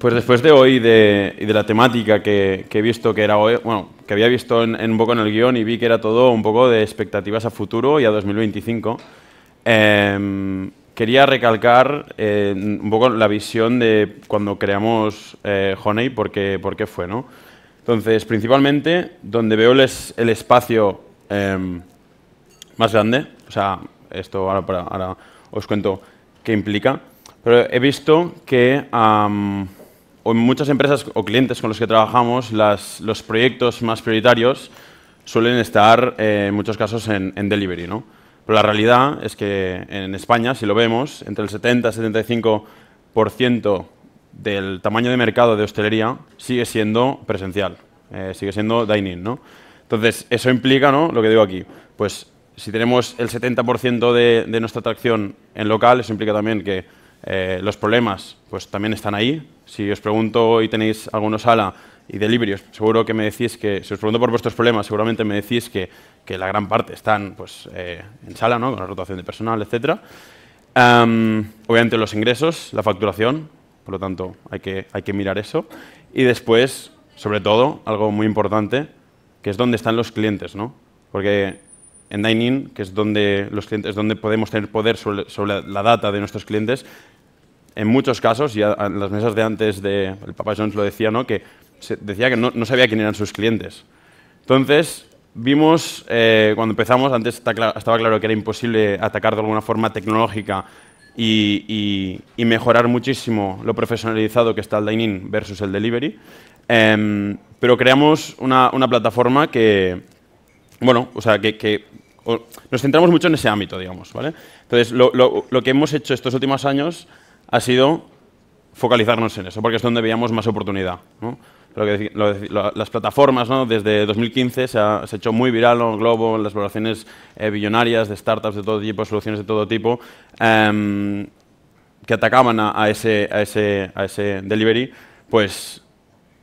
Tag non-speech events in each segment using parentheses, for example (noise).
Pues después de hoy de, y de la temática que, he visto que era hoy, bueno, que había visto en, un poco en el guión y vi que era todo un poco de expectativas a futuro y a 2025, em, quería recalcar un poco la visión de cuando creamos eh, Honey, por qué, por qué fue, ¿no? Entonces, principalmente, donde veo el, espacio em, más grande, o sea, esto ahora, ahora, os cuento qué implica, pero he visto que en muchas empresas o clientes con los que trabajamos, los proyectos más prioritarios suelen estar eh, en muchos casos en, delivery. ¿no? Pero la realidad es que en España, si lo vemos, entre el 70 y 75% del tamaño de mercado de hostelería sigue siendo presencial, eh, sigue siendo dining. ¿no? Entonces, eso implica ¿no? lo que digo aquí. Pues si tenemos el 70% de, de nuestra atracción en local, eso implica también que eh, los problemas pues también están ahí. Si os pregunto y tenéis alguna sala y delivery, seguro que me decís que, si os pregunto por vuestros problemas, seguramente me decís que, la gran parte están pues, eh, en sala, ¿no? con la rotación de personal, etc. obviamente los ingresos, la facturación, por lo tanto hay que, hay que mirar eso. Y después, sobre todo, algo muy importante, que es dónde están los clientes. ¿no? Porque en Dining, que es donde los clientes, donde podemos tener poder sobre, la data de nuestros clientes, en muchos casos, y en las mesas de antes de, el Papa Jones lo decía, ¿no? que decía que no, no, sabía quién eran sus clientes. Entonces, vimos, eh, cuando empezamos, antes estaba claro que era imposible atacar de alguna forma tecnológica y, y, mejorar muchísimo lo profesionalizado que está el dining versus el delivery, em, pero creamos una, una, plataforma que, bueno, o sea, que, que nos centramos mucho en ese ámbito, digamos, ¿vale? Entonces, lo, lo, lo que hemos hecho estos últimos años ha sido focalizarnos en eso, porque es donde veíamos más oportunidad. las plataformas, ¿no? desde 2015 se ha, hecho muy viral en Globo, las valoraciones eh, billonarias de startups de todo tipo, soluciones de todo tipo, em, que atacaban a, ese, delivery, pues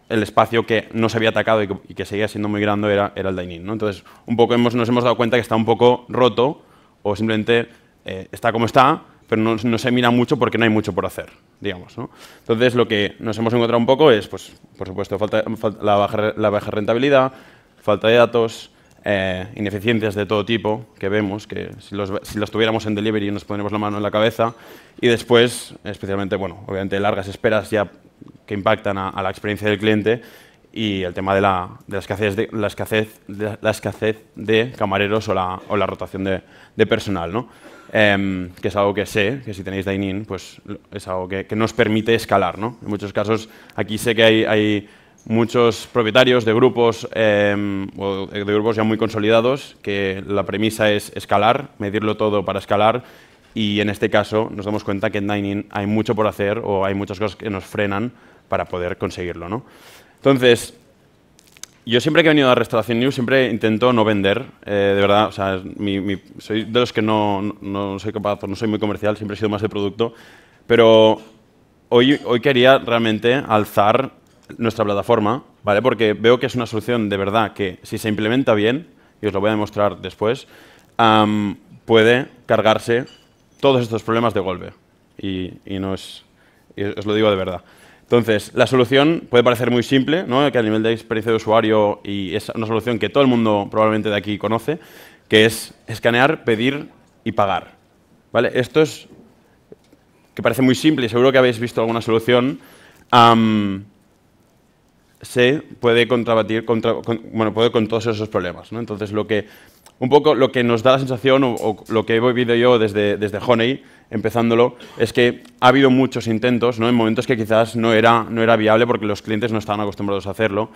el espacio que no se había atacado y que, seguía siendo muy grande era, era el dining. Entonces, un poco hemos, nos hemos dado cuenta que está un poco roto o simplemente eh, está como está, pero no, se mira mucho porque no hay mucho por hacer, digamos. ¿no? Entonces, lo que nos hemos encontrado un poco es, pues, por supuesto, falta, la, baja, rentabilidad, falta de datos, eh, ineficiencias de todo tipo que vemos, que si, las tuviéramos en delivery nos pondríamos la mano en la cabeza, y después, especialmente, bueno, obviamente largas esperas ya que impactan a, la experiencia del cliente y el tema de la, escasez, de, de camareros o la, rotación de, de personal. ¿no? Em, que es algo que sé, que si tenéis Dainin, pues es algo que, nos permite escalar. En muchos casos, aquí sé que hay, hay muchos propietarios de grupos, em, o de grupos ya muy consolidados, que la premisa es escalar, medirlo todo para escalar, y en este caso nos damos cuenta que en Dining hay mucho por hacer o hay muchas cosas que nos frenan para poder conseguirlo. ¿no? Entonces, yo siempre que he venido a Restauración News siempre intento no vender, eh, de verdad, o sea, soy de los que no, no, soy no soy muy comercial, siempre he sido más de producto, pero hoy, hoy quería realmente alzar nuestra plataforma, ¿vale? Porque veo que es una solución de verdad que si se implementa bien, y os lo voy a demostrar después, puede cargarse todos estos problemas de golpe. Y, y no es, y os lo digo de verdad. Entonces, la solución puede parecer muy simple, ¿no? que a nivel de experiencia de usuario, y es una solución que todo el mundo probablemente de aquí conoce, que es escanear, pedir y pagar. ¿Vale? Esto es que parece muy simple y seguro que habéis visto alguna solución, se puede contrabatir contra, con, bueno, con todos esos problemas. ¿no? Entonces, lo que un poco lo que nos da la sensación, o, lo que he vivido yo desde, desde Honey, empezándolo, es que ha habido muchos intentos, ¿no? en momentos que quizás no era, no era viable porque los clientes no estaban acostumbrados a hacerlo,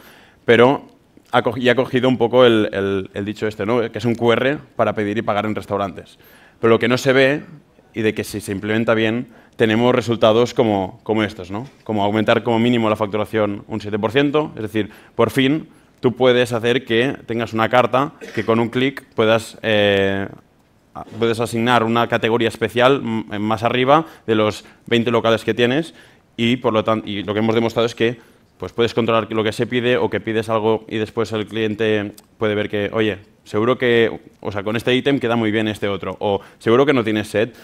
pero ha y ha cogido un poco el, el, dicho este, ¿no? que es un QR para pedir y pagar en restaurantes. Pero lo que no se ve, y de que si se implementa bien, tenemos resultados como, como estos, ¿no? como aumentar como mínimo la facturación un 7%, es decir, por fin tú puedes hacer que tengas una carta que con un clic puedas, eh, puedes asignar una categoría especial eh, más arriba de los 20 locales que tienes y, por lo tanto, y lo que hemos demostrado es que pues puedes controlar lo que se pide o que pides algo y después el cliente puede ver que, oye, seguro que, o sea, con este ítem queda muy bien este otro, o seguro que no tienes set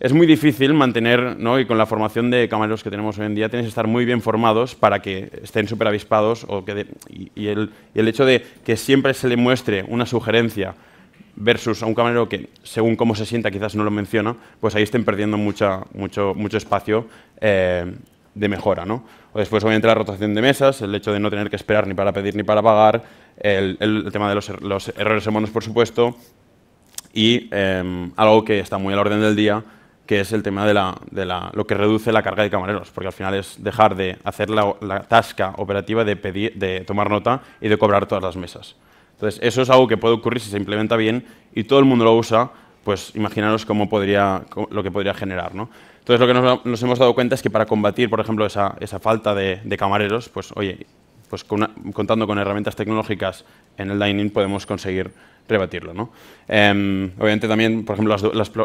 es muy difícil mantener, ¿no? y con la formación de camareros que tenemos hoy en día, tienes que estar muy bien formados para que estén súper avispados o que y, el, y, el, hecho de que siempre se le muestre una sugerencia versus a un camarero que, según cómo se sienta, quizás no lo menciona, pues ahí estén perdiendo mucha, mucho, mucho espacio eh, de mejora. ¿no? O después, obviamente, la rotación de mesas, el hecho de no tener que esperar ni para pedir ni para pagar, el, tema de los, er, errores humanos, por supuesto, y em, algo que está muy al orden del día, que es el tema de, lo que reduce la carga de camareros, porque al final es dejar de hacer la, la tasca operativa de, pedir, de tomar nota y de cobrar todas las mesas. Entonces, eso es algo que puede ocurrir si se implementa bien y todo el mundo lo usa, pues imaginaros cómo podría, lo que podría generar. Entonces, lo que nos, hemos dado cuenta es que para combatir, por ejemplo, esa, falta de, camareros, pues oye, pues contando con herramientas tecnológicas en el dining podemos conseguir rebatirlo. ¿no? Em, obviamente también, por ejemplo,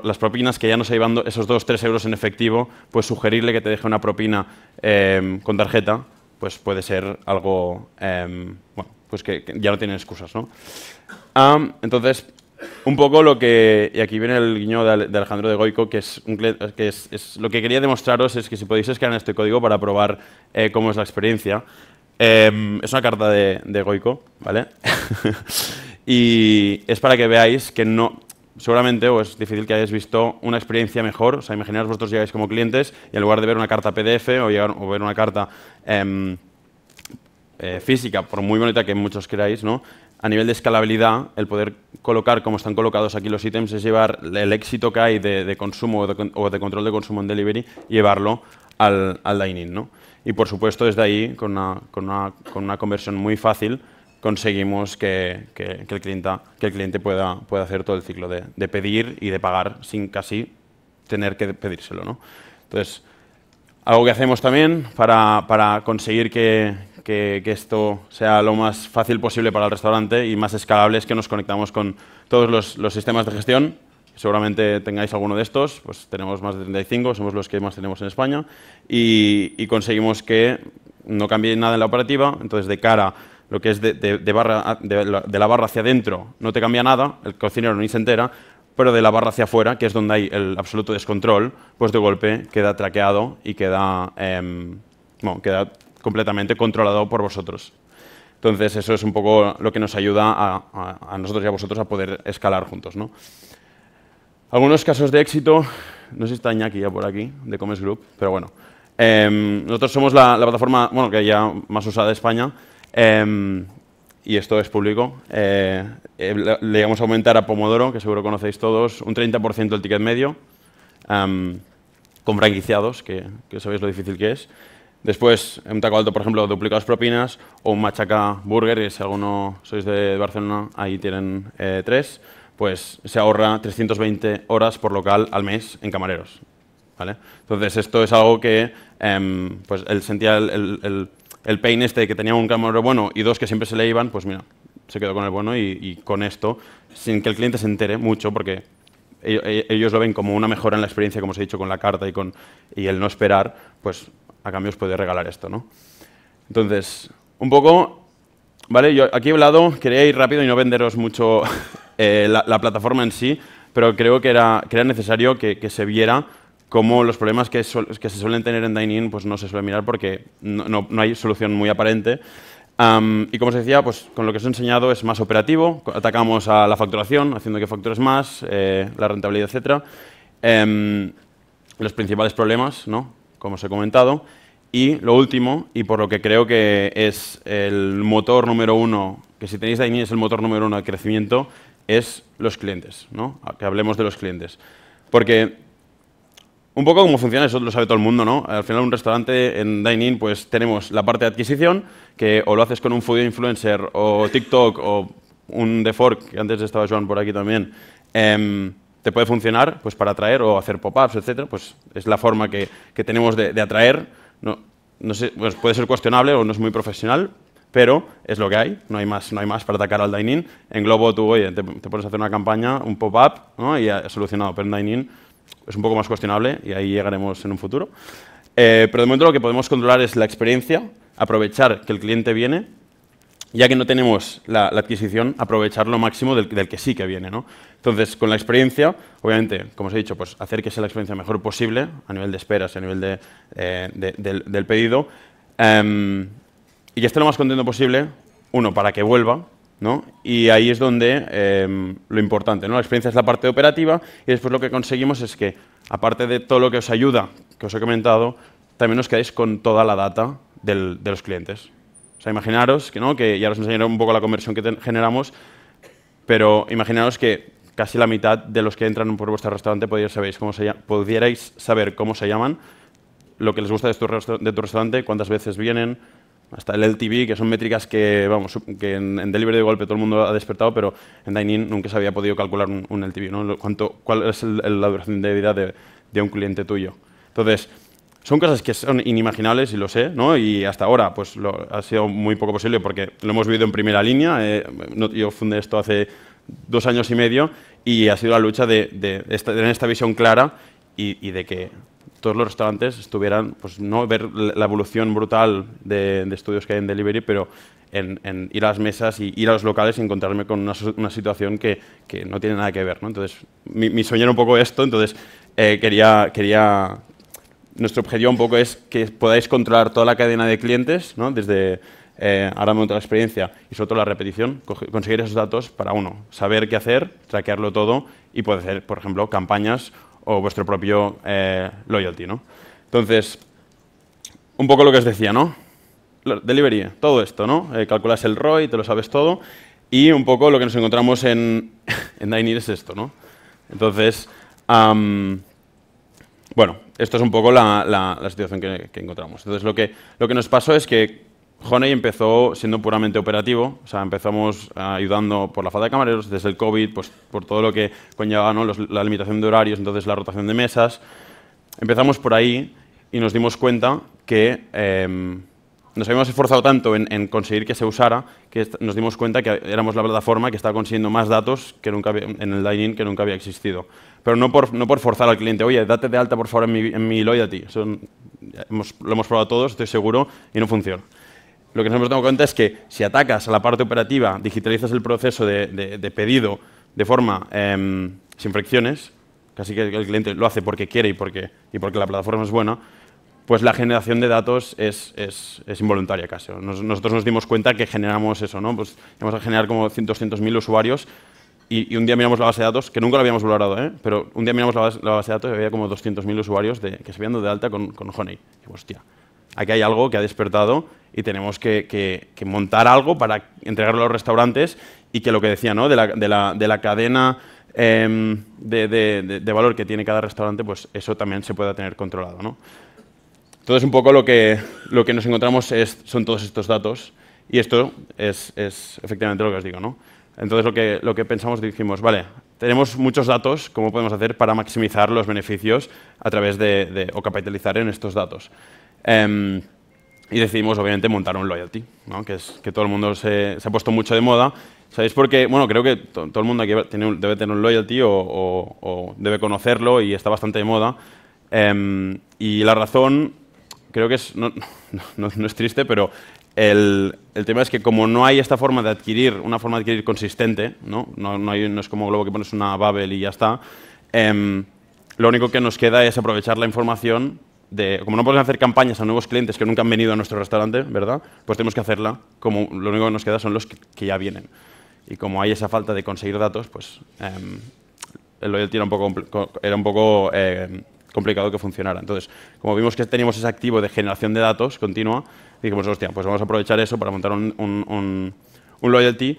las, propinas que ya no se llevan esos 2, 3 euros en efectivo, pues sugerirle que te deje una propina em, con tarjeta, pues puede ser algo, em, bueno, pues que, ya no tiene excusas. ¿no? entonces, un poco lo que, y aquí viene el guiño de, Alejandro de Goico, que, es, que es, lo que quería demostraros es que si podéis escanear este código para probar eh, cómo es la experiencia. es una carta de, de Goico, ¿vale? (laughs) Y es para que veáis que no, seguramente o es difícil que hayáis visto una experiencia mejor. O sea, imaginaos vosotros llegáis como clientes y en lugar de ver una carta PDF o, ver una carta em, eh, física, por muy bonita que muchos queráis, ¿no? a nivel de escalabilidad, el poder colocar como están colocados aquí los ítems es llevar el éxito que hay de, consumo o de, control de consumo en delivery y llevarlo al, al dining. ¿no? Y por supuesto, desde ahí, con una, con una, con una conversión muy fácil, conseguimos que, que, el, cliente, que el cliente pueda, pueda hacer todo el ciclo de, de, pedir y de pagar sin casi tener que pedírselo. ¿no? Entonces, algo que hacemos también para, para conseguir que, que, esto sea lo más fácil posible para el restaurante y más escalable es que nos conectamos con todos los, los, sistemas de gestión. Seguramente tengáis alguno de estos, pues tenemos más de 35, somos los que más tenemos en España y, y conseguimos que no cambie nada en la operativa. Entonces, de cara lo que es de, barra, ah, de la barra hacia adentro no te cambia nada, el cocinero ni se entera, pero de la barra hacia afuera, que es donde hay el absoluto descontrol, pues de golpe queda traqueado y queda, em, bueno, queda completamente controlado por vosotros. Entonces, eso es un poco lo que nos ayuda a, a, nosotros y a vosotros a poder escalar juntos. ¿no? Algunos casos de éxito, no sé si está Iñaki ya por aquí, de Commerce Group, pero bueno. Em, nosotros somos la, la plataforma bueno, que ya más usada de España, Em, y esto es público. Eh, eh, le vamos a aumentar a Pomodoro, que seguro conocéis todos, un 30% el ticket medio, em, con franquiciados, que, sabéis lo difícil que es. Después, un taco alto, por ejemplo, duplicados propinas o un machaca burger, y si alguno sois de Barcelona, ahí tienen eh, tres, pues se ahorra 320 horas por local al mes en camareros. ¿vale? Entonces, esto es algo que em, pues el, el, el el Pain este que tenía un camarero bueno y dos que siempre se le iban, pues mira, se quedó con el bueno y, con esto, sin que el cliente se entere mucho, porque e-, e-, ellos lo ven como una mejora en la experiencia, como os he dicho, con la carta y, con, el no esperar, pues a cambio os puede regalar esto. ¿no? Entonces, un poco, ¿vale? Yo aquí he hablado, quería ir rápido y no venderos mucho (laughs) eh, la, plataforma en sí, pero creo que era, que era necesario que se viera como los problemas que, que, se suelen tener en dine pues no se suele mirar porque no, no, hay solución muy aparente. y como os decía, pues con lo que os he enseñado es más operativo, atacamos a la facturación, haciendo que factures más, eh, la rentabilidad, etc. Em, los principales problemas, ¿no? como os he comentado. Y lo último, y por lo que creo que es el motor número uno, que si tenéis dine es el motor número uno al crecimiento, es los clientes, ¿no? que hablemos de los clientes. Porque un poco como funciona, eso lo sabe todo el mundo, ¿no? Al final un restaurante en Dining pues tenemos la parte de adquisición, que o lo haces con un food influencer o TikTok o un The Fork, que antes estaba Joan por aquí también, em, te puede funcionar pues para atraer o hacer pop-ups, etc. pues es la forma que, tenemos de, atraer. No, no pues, puede ser cuestionable o no es muy profesional, pero es lo que hay, no hay más, no hay más para atacar al dining. En Globo tú, oye, te, pones a hacer una campaña, un pop-up, ¿no? y ha solucionado, pero en dining es un poco más cuestionable y ahí llegaremos en un futuro. Eh, pero de momento lo que podemos controlar es la experiencia, aprovechar que el cliente viene, ya que no tenemos la, adquisición, aprovechar lo máximo del, que sí que viene. Entonces, con la experiencia, obviamente, como os he dicho, pues hacer que sea la experiencia mejor posible a nivel de esperas, a nivel eh, del, pedido, em, y que esté lo más contento posible, uno, para que vuelva, y ahí es donde em, lo importante, ¿no? La experiencia es la parte operativa y después lo que conseguimos es que, aparte de todo lo que os ayuda, que os he comentado, también os quedáis con toda la data de los clientes. O sea, imaginaros que, ¿no? que ya os enseñaré un poco la conversión que generamos, pero imaginaros que casi la mitad de los que entran por vuestro restaurante cómo se, pudierais saber cómo se llaman, lo que les gusta de de tu restaurante, cuántas veces vienen, hasta el LTV, que son métricas que, vamos, que en, delivery de golpe todo el mundo ha despertado, pero en Dining nunca se había podido calcular un, un LTV, ¿Cuál es la duración de vida de, un cliente tuyo? Entonces, son cosas que son inimaginables, y lo sé, ¿no? Y hasta ahora, pues, lo, ha sido muy poco posible porque lo hemos vivido en primera línea. Eh, yo fundé esto hace dos años y medio y ha sido la lucha de, de, esta, tener esta visión clara y de que todos los restaurantes estuvieran, pues no ver la evolución brutal de, estudios que hay en delivery, pero en, ir a las mesas y ir a los locales y encontrarme con una, una situación que, que, no tiene nada que ver. ¿no? Entonces, mi, mi, sueño era un poco esto, entonces eh, quería, quería... Nuestro objetivo un poco es que podáis controlar toda la cadena de clientes, ¿no? desde eh, ahora me la experiencia y sobre todo la repetición, conseguir esos datos para uno, saber qué hacer, traquearlo todo y poder hacer, por ejemplo, campañas o vuestro propio eh, loyalty, ¿no? Entonces, un poco lo que os decía, ¿no? Delivery, todo esto, ¿no? Eh, calculas el ROI, te lo sabes todo, y un poco lo que nos encontramos en, (laughs) en es esto, ¿no? Entonces, bueno, esto es un poco la, situación que, que, encontramos. Entonces, lo que, lo que nos pasó es que Honey empezó siendo puramente operativo, o sea, empezamos eh, ayudando por la falta de camareros, desde el COVID, pues por todo lo que conllevaba la limitación de horarios, entonces la rotación de mesas. Empezamos por ahí y nos dimos cuenta que em, nos habíamos esforzado tanto en, conseguir que se usara que nos dimos cuenta que éramos la plataforma que estaba consiguiendo más datos que nunca en el dining que nunca había existido. Pero no por, no por forzar al cliente, oye, date de alta por favor en mi, en mi loyalty. Mm, lo hemos probado todos, estoy seguro, y no funciona. Lo que nos hemos dado cuenta es que si atacas a la parte operativa, digitalizas el proceso de, pedido de forma em, sin fricciones, casi que el cliente lo hace porque quiere y porque, y porque la plataforma es buena, pues la generación de datos es, es, involuntaria casi. nosotros nos dimos cuenta que generamos eso, ¿no? Pues vamos a generar como 200.000 usuarios y, un día miramos la base de datos, que nunca lo habíamos valorado, ¿eh? pero un día miramos la base, la base de datos y había como 200.000 usuarios que se habían dado de alta con, con Honey. Y, hostia, aquí hay algo que ha despertado y tenemos que, que, montar algo para entregarlo a los restaurantes y que lo que decía, ¿no? de, la, de la, de la cadena em, de, de, de, valor que tiene cada restaurante, pues eso también se pueda tener controlado. ¿no? Entonces, un poco lo que, lo que nos encontramos es, son todos estos datos y esto es, es efectivamente lo que os digo. ¿no? Entonces, lo que, lo que pensamos, dijimos, vale, tenemos muchos datos, ¿cómo podemos hacer para maximizar los beneficios a través de, de o capitalizar en estos datos? Eh, y decidimos, obviamente, montar un loyalty, que es que todo el mundo se, se, ha puesto mucho de moda. ¿Sabéis por qué? Bueno, creo que todo el mundo aquí debe tener un loyalty o, debe conocerlo y está bastante de moda. Em, y la razón, creo que es, no, no, es triste, pero el, el, tema es que como no hay esta forma de adquirir, una forma de adquirir consistente, no, hay, es como Globo que pones una Babel y ya está, em, lo único que nos queda es aprovechar la información como no podemos hacer campañas a nuevos clientes que nunca han venido a nuestro restaurante, ¿verdad? Pues tenemos que hacerla, como lo único que nos queda son los que, ya vienen. Y como hay esa falta de conseguir datos, pues em, el loyalty era un poco, era un poco em, complicado que funcionara. Entonces, como vimos que teníamos ese activo de generación de datos continua, dijimos, hostia, pues vamos a aprovechar eso para montar un, un loyalty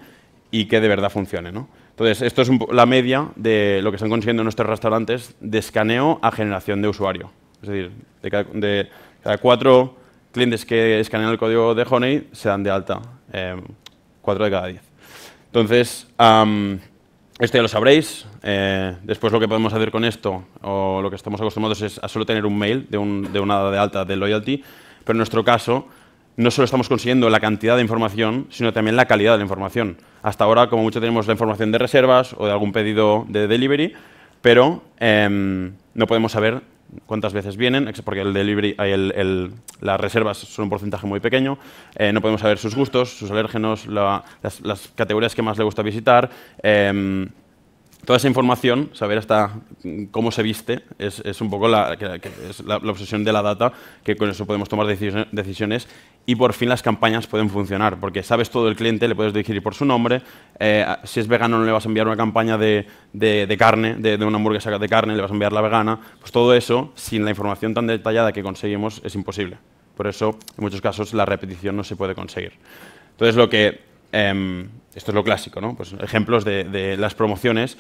y que de verdad funcione, ¿no? Entonces, esto es la media de lo que están consiguiendo nuestros restaurantes de escaneo a generación de usuario. Es decir, de cada, cuatro clientes que escanean el código de Honey se dan de alta, eh, cuatro de cada diez. Entonces, esto ya lo sabréis. Eh, después lo que podemos hacer con esto, o lo que estamos acostumbrados es a solo tener un mail de, un, de una de alta de loyalty, pero en nuestro caso no solo estamos consiguiendo la cantidad de información, sino también la calidad de la información. Hasta ahora, como mucho, tenemos la información de reservas o de algún pedido de delivery, pero em, no podemos saber cuántas veces vienen, porque el delivery, el, las reservas son un porcentaje muy pequeño, eh, no podemos saber sus gustos, sus alérgenos, las, categorías que más le gusta visitar. Em, toda esa información, saber hasta mm, cómo se viste, es, un poco la, obsesión de la data, que con eso podemos tomar decisiones y por fin las campañas pueden funcionar, porque sabes todo el cliente, le puedes dirigir por su nombre, eh, si es vegano no le vas a enviar una campaña de, carne, de, de, una hamburguesa de carne, le vas a enviar la vegana, pues todo eso, sin la información tan detallada que conseguimos, es imposible. Por eso, en muchos casos, la repetición no se puede conseguir. Entonces, lo que Em, esto es lo clásico, ¿no? Pues ejemplos de, las promociones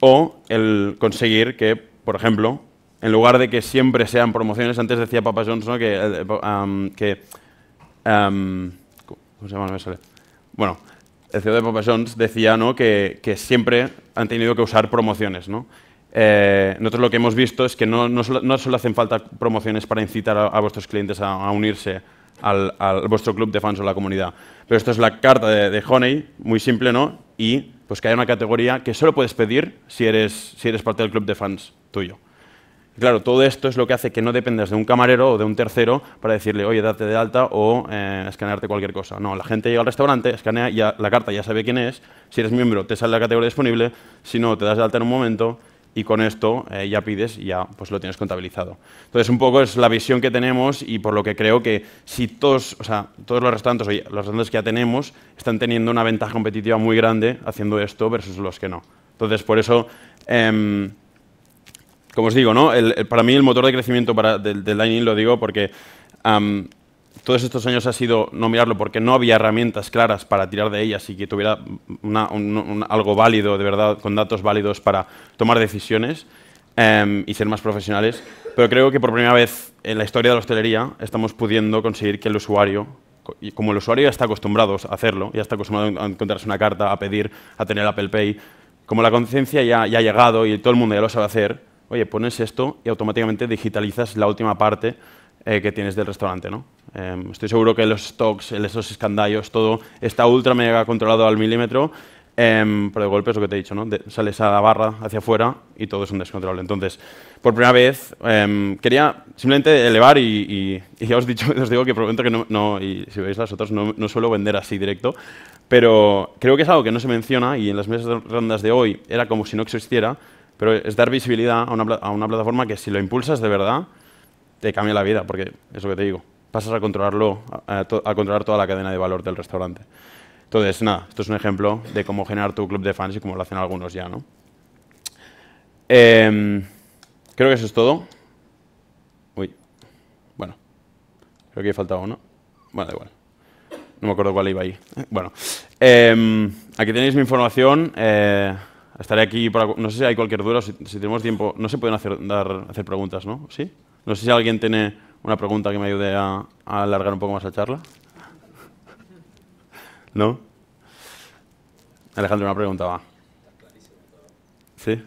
o el conseguir que, por ejemplo, en lugar de que siempre sean promociones, antes decía Papa Jones, ¿no? que, eh, ¿cómo se llama? Bueno, el CEO de Papa John's decía ¿no? que, siempre han tenido que usar promociones, eh, nosotros lo que hemos visto es que no, solo, hacen falta promociones para incitar a, vuestros clientes a, a unirse al, vuestro club de fans o la comunidad. Pero esto es la carta de, Honey, muy simple, ¿no? Y pues que hay una categoría que solo puedes pedir si eres, parte del club de fans tuyo. claro, todo esto es lo que hace que no dependas de un camarero o de un tercero para decirle, oye, date de alta o eh, escanearte cualquier cosa. No, la gente llega al restaurante, escanea la carta, ya sabe quién es. Si eres miembro, te sale la categoría disponible. Si no, te das de alta en un momento y con esto eh, ya pides y ya pues, lo tienes contabilizado. Entonces, un poco es la visión que tenemos y por lo que creo que si todos, o sea, todos los restaurantes, los restaurantes que ya tenemos están teniendo una ventaja competitiva muy grande haciendo esto versus los que no. Entonces, por eso, em, como os digo, ¿no? para mí el motor de crecimiento para, del, del dining lo digo porque todos estos años ha sido no mirarlo porque no había herramientas claras para tirar de ellas y que tuviera algo válido, de verdad, con datos válidos para tomar decisiones em, y ser más profesionales. Pero creo que por primera vez en la historia de la hostelería estamos pudiendo conseguir que el usuario y como el usuario ya está acostumbrado a hacerlo, ya está acostumbrado a encontrarse una carta, a pedir, a tener Apple Pay, como la conciencia ya, ha llegado y todo el mundo ya lo sabe hacer, oye, pones esto y automáticamente digitalizas la última parte eh, que tienes del restaurante, ¿no? Em, estoy seguro que los stocks, esos escandallos, todo está ultra mega controlado al milímetro, em, pero de golpe es lo que te he dicho, ¿no? sales sale esa barra hacia afuera y todo es un descontrol. Entonces, por primera vez, em, quería simplemente elevar y, ya os, dicho, (laughs) os digo que prometo que no, y si veis las otras, no, suelo vender así directo, pero creo que es algo que no se menciona y en las mesas de rondas de hoy era como si no existiera, pero es dar visibilidad a una, a una plataforma que si lo impulsas de verdad, te cambia la vida, porque es lo que te digo pasas a controlarlo, a, controlar toda la cadena de valor del restaurante. Entonces, nada, esto es un ejemplo de cómo generar tu club de fans y cómo lo hacen algunos ya, ¿no? Em, creo que eso es todo. Uy, bueno, creo que faltado, uno. Bueno, da igual. No me acuerdo cuál iba ahí. Bueno, em, aquí tenéis mi información. Eh, estaré aquí, para, no sé si hay cualquier duda, si, si tenemos tiempo. No se pueden hacer, dar, hacer preguntas, ¿no? ¿Sí? No sé si alguien tiene una pregunta que me ayude a, alargar un poco más la charla? ¿No? Alejandro, una pregunta va. ¿Sí?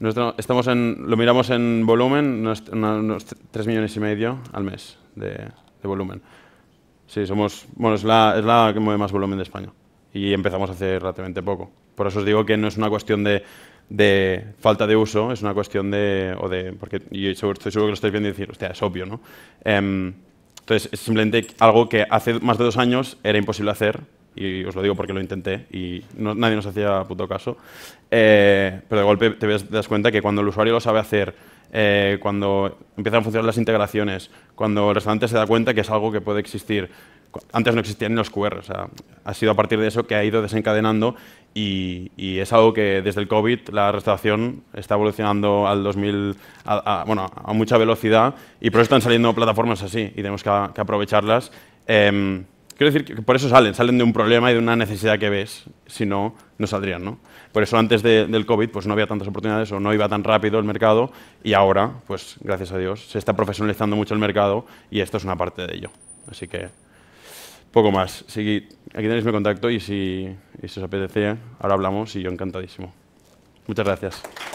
Nuestro, estamos en, lo miramos en volumen, tres 3 millones y medio al mes de, de volumen. Sí, somos, bueno, es la, es la que mueve más volumen de España y empezamos hace relativamente poco. Por eso os digo que no es una cuestión de de falta de uso, es una cuestión de, o de porque yo estoy seguro que lo estáis viendo y decir, hostia, es obvio, ¿no? Em, entonces, es simplemente algo que hace más de dos años era imposible hacer, y os lo digo porque lo intenté y nadie nos hacía puto caso, eh, pero de golpe te, das cuenta que cuando el usuario lo sabe hacer, eh, cuando empiezan a funcionar las integraciones, cuando el restaurante se da cuenta que es algo que puede existir, antes no existían los QR. O sea, ha sido a partir de eso que ha ido desencadenando y, es algo que desde el COVID la restauración está evolucionando al 2000, a, bueno, a mucha velocidad y por eso están saliendo plataformas así y tenemos que, aprovecharlas. Em, quiero decir que por eso salen, salen de un problema y de una necesidad que ves, si no, no saldrían. ¿no? Por eso antes del COVID pues no había tantas oportunidades o no iba tan rápido el mercado y ahora, pues gracias a Dios, se está profesionalizando mucho el mercado y esto es una parte de ello. Así que poco más. aquí tenéis mi contacto y si, si os apetece, ahora hablamos y yo encantadísimo. Muchas gracias.